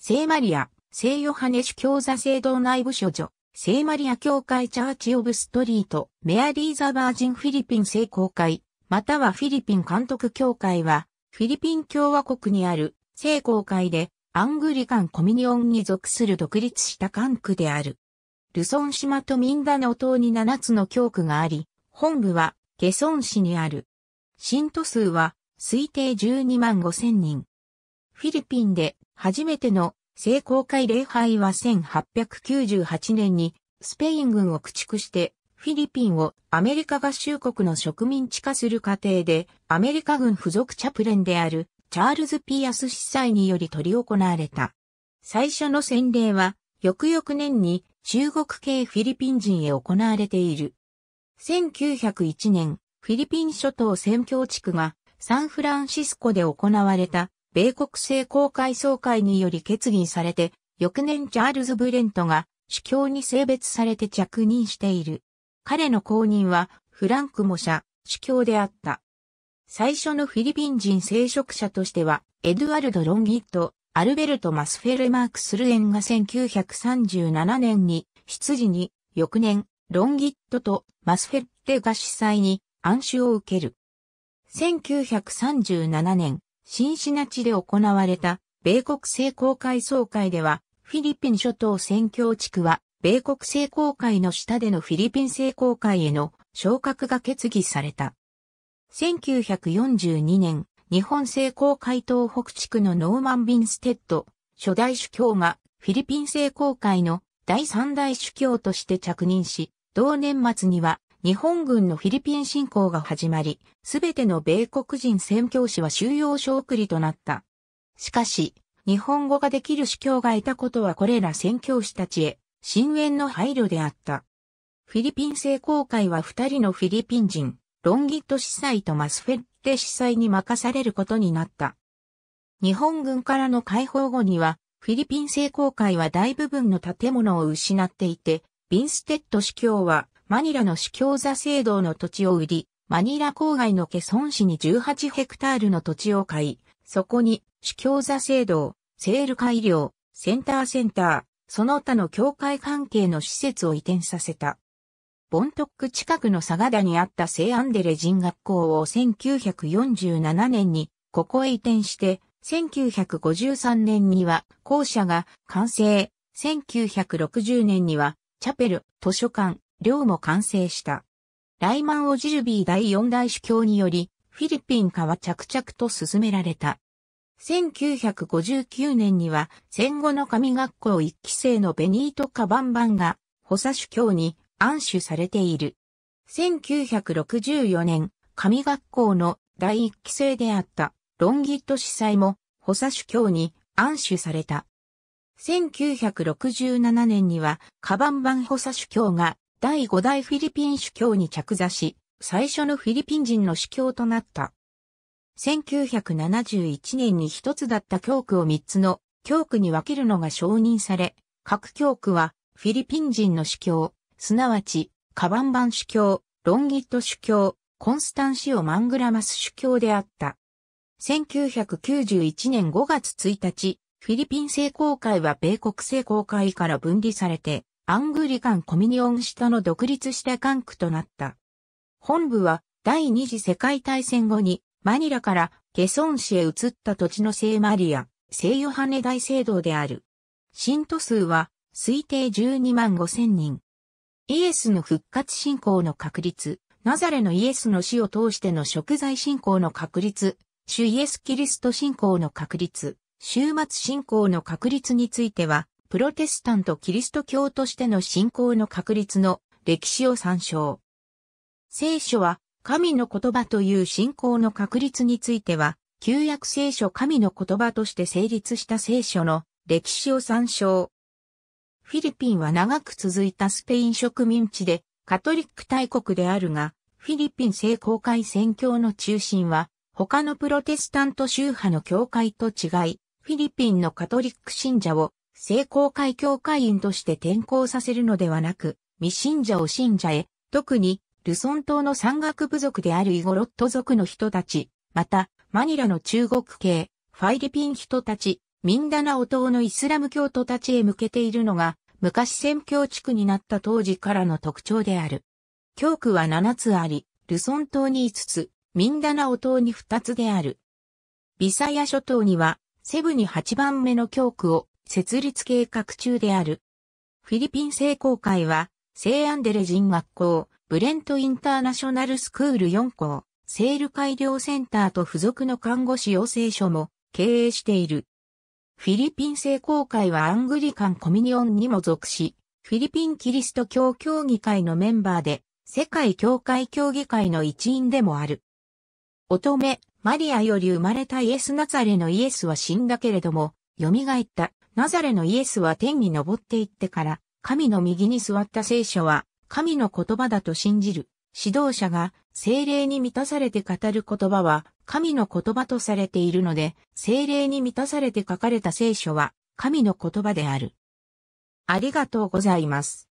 聖マリア、聖ヨハネ主教座聖堂内部所女、聖マリア教会チャーチオブストリート、メアリーザバージンフィリピン聖公会、またはフィリピン監督協会は、フィリピン共和国にある聖公会で、アングリカンコミニオンに属する独立した管区である。ルソン島とミンダナオ島に7つの教区があり、本部はゲソン市にある。信徒数は推定12万5千人。フィリピンで初めての聖公会礼拝は1898年にスペイン軍を駆逐してフィリピンをアメリカ合衆国の植民地化する過程でアメリカ軍付属チャプレンであるチャールズ・ピアス司祭により取り行われた。最初の洗礼は翌々年に中国系フィリピン人へ行われている。1901年、フィリピン諸島宣教地区がサンフランシスコで行われた米国政公会総会により決議されて、翌年チャールズ・ブレントが主教に性別されて着任している。彼の後任はフランク・モシャ、主教であった。最初のフィリピン人聖職者としては、エドワルド・ロンギット、アルベルト・マスフェルマークスルエンが1937年に、執事に、翌年、ロンギットとマスフェッテが司祭に暗衆を受ける。1937年、シンシナチで行われた米国聖公会総会では、フィリピン諸島宣教地区は、米国聖公会の下でのフィリピン聖公会への昇格が決議された。1942年、日本聖公会東北地区のノーマン・ビンステッド、初代主教がフィリピン聖公会の第三代主教として着任し、同年末には日本軍のフィリピン侵攻が始まり、すべての米国人宣教師は収容所送りとなった。しかし、日本語ができる司教がいたことはこれら宣教師たちへ、深淵の配慮であった。フィリピン聖公会は二人のフィリピン人、ロンギット司祭とマスフェッテ司祭に任されることになった。日本軍からの解放後には、フィリピン聖公会は大部分の建物を失っていて、ビンステッド司教はマニラの主教座制度の土地を売り、マニラ郊外のケソン市に18ヘクタールの土地を買い、そこに主教座制度、セール改良、センターセンター、その他の教会関係の施設を移転させた。ボントック近くのサガダにあった聖アンデレ人学校を1947年にここへ移転して、1953年には校舎が完成、1960年にはチャペル、図書館、寮も完成した。ライマン・オジルビー第四大主教により、フィリピン化は着々と進められた。1959年には戦後の神学校一期生のベニート・カバンバンが補佐主教に暗守されている。1964年、神学校の第一期生であったロンギット司祭も補佐主教に暗守された。1967年にはカバンバン補佐主教が第5代フィリピン主教に着座し、最初のフィリピン人の主教となった。1971年に一つだった教区を三つの教区に分けるのが承認され、各教区はフィリピン人の主教、すなわちカバンバン主教、ロンギット主教、コンスタンシオ・マングラマス主教であった。1991年5月1日、フィリピン聖公会は米国聖公会から分離されて、アングリカンコミニオン下の独立した管区となった。本部は第二次世界大戦後にマニラからゲソン市へ移った土地の聖マリア、聖ヨハネ大聖堂である。信徒数は推定12万5千人。イエスの復活信仰の確立、ナザレのイエスの死を通しての食材信仰の確立、主イエスキリスト信仰の確立、終末信仰の確立については、プロテスタントキリスト教としての信仰の確立の歴史を参照。聖書は神の言葉という信仰の確立については、旧約聖書神の言葉として成立した聖書の歴史を参照。フィリピンは長く続いたスペイン植民地でカトリック大国であるが、フィリピン聖公会宣教の中心は他のプロテスタント宗派の教会と違い、フィリピンのカトリック信者を聖公会教会員として転校させるのではなく、未信者を信者へ、特に、ルソン島の山岳部族であるイゴロット族の人たち、また、マニラの中国系、ファイリピン人たち、ミンダナオ島のイスラム教徒たちへ向けているのが、昔宣教地区になった当時からの特徴である。教区は7つあり、ルソン島に5つ、ミンダナオ島に2つである。ビサヤ諸島には、セブに8番目の教区を、設立計画中である。フィリピン聖公会は、聖アンデレ人学校、ブレントインターナショナルスクール4校、セール改良センターと付属の看護師養成所も経営している。フィリピン聖公会はアングリカンコミニオンにも属し、フィリピンキリスト教協議会のメンバーで、世界教会協議会の一員でもある。乙女、マリアより生まれたイエスナザレのイエスは死んだけれども、蘇った。ナザレのイエスは天に昇っていってから、神の右に座った聖書は、神の言葉だと信じる。指導者が精霊に満たされて語る言葉は神の言葉とされているので、精霊に満たされて書かれた聖書は神の言葉である。ありがとうございます。